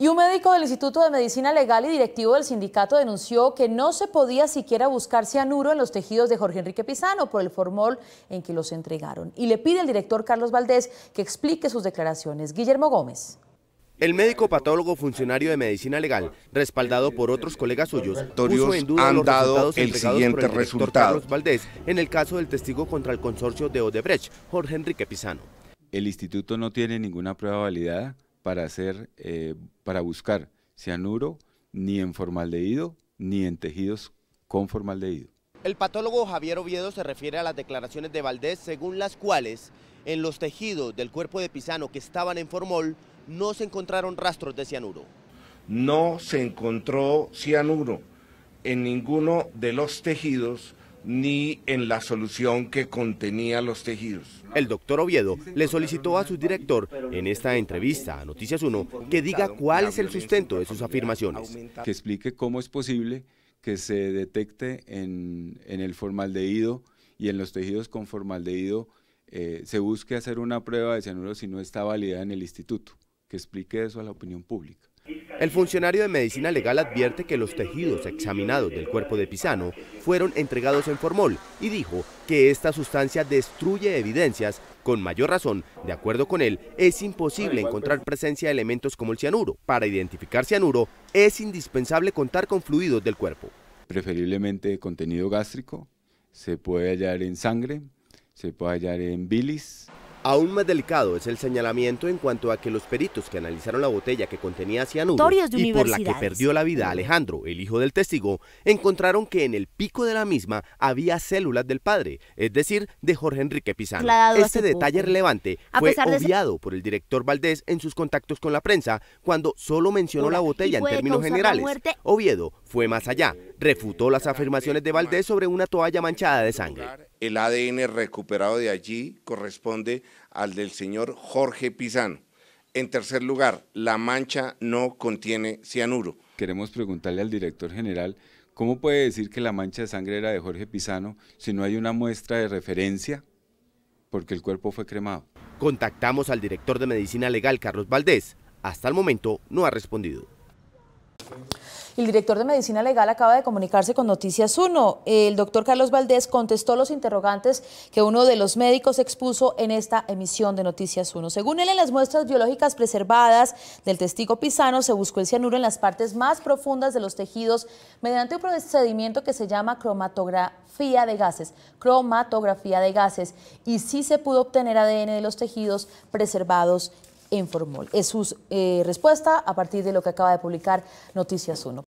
Y un médico del Instituto de Medicina Legal y directivo del sindicato denunció que no se podía siquiera buscar cianuro en los tejidos de Jorge Enrique Pizano por el formol en que los entregaron. Y le pide al director Carlos Valdés que explique sus declaraciones. Guillermo Gómez. El médico patólogo funcionario de medicina legal, respaldado por otros colegas suyos, puso han dado el siguiente resultado. Carlos Valdés en el caso del testigo contra el consorcio de Odebrecht, Jorge Enrique Pizano. El instituto no tiene ninguna prueba validada para, hacer, eh, para buscar cianuro ni en formaldehído ni en tejidos con formaldehído. El patólogo Javier Oviedo se refiere a las declaraciones de Valdés, según las cuales en los tejidos del cuerpo de Pisano que estaban en formol no se encontraron rastros de cianuro. No se encontró cianuro en ninguno de los tejidos ni en la solución que contenía los tejidos. El doctor Oviedo le solicitó a su director en esta entrevista a Noticias 1 que diga cuál es el sustento de sus afirmaciones. Que explique cómo es posible que se detecte en, el formaldehído y en los tejidos con formaldehído eh, se busque hacer una prueba de cianuro si no está validada en el instituto. Que explique eso a la opinión pública. El funcionario de medicina legal advierte que los tejidos examinados del cuerpo de Pisano fueron entregados en formol y dijo que esta sustancia destruye evidencias. Con mayor razón, de acuerdo con él, es imposible encontrar presencia de elementos como el cianuro. Para identificar cianuro es indispensable contar con fluidos del cuerpo. Preferiblemente contenido gástrico, se puede hallar en sangre, se puede hallar en bilis. Aún más delicado es el señalamiento en cuanto a que los peritos que analizaron la botella que contenía cianuro y por la que perdió la vida Alejandro, el hijo del testigo, encontraron que en el pico de la misma había células del padre, es decir, de Jorge Enrique Pizano. este detalle relevante fue obviado por el director Valdés en sus contactos con la prensa cuando solo mencionó la botella en términos generales. Oviedo fue más allá. Refutó las afirmaciones de Valdés sobre una toalla manchada de sangre. El ADN recuperado de allí corresponde al del señor Jorge Pizano. En tercer lugar, la mancha no contiene cianuro. Queremos preguntarle al director general cómo puede decir que la mancha de sangre era de Jorge Pizano si no hay una muestra de referencia porque el cuerpo fue cremado. Contactamos al director de Medicina Legal, Carlos Valdés. Hasta el momento no ha respondido. El director de Medicina Legal acaba de comunicarse con Noticias 1. El doctor Carlos Valdés contestó los interrogantes que uno de los médicos expuso en esta emisión de Noticias 1. Según él, en las muestras biológicas preservadas del testigo pisano se buscó el cianuro en las partes más profundas de los tejidos mediante un procedimiento que se llama cromatografía de gases, cromatografía de gases, y sí se pudo obtener ADN de los tejidos preservados en formol. Es su eh, respuesta a partir de lo que acaba de publicar Noticias 1.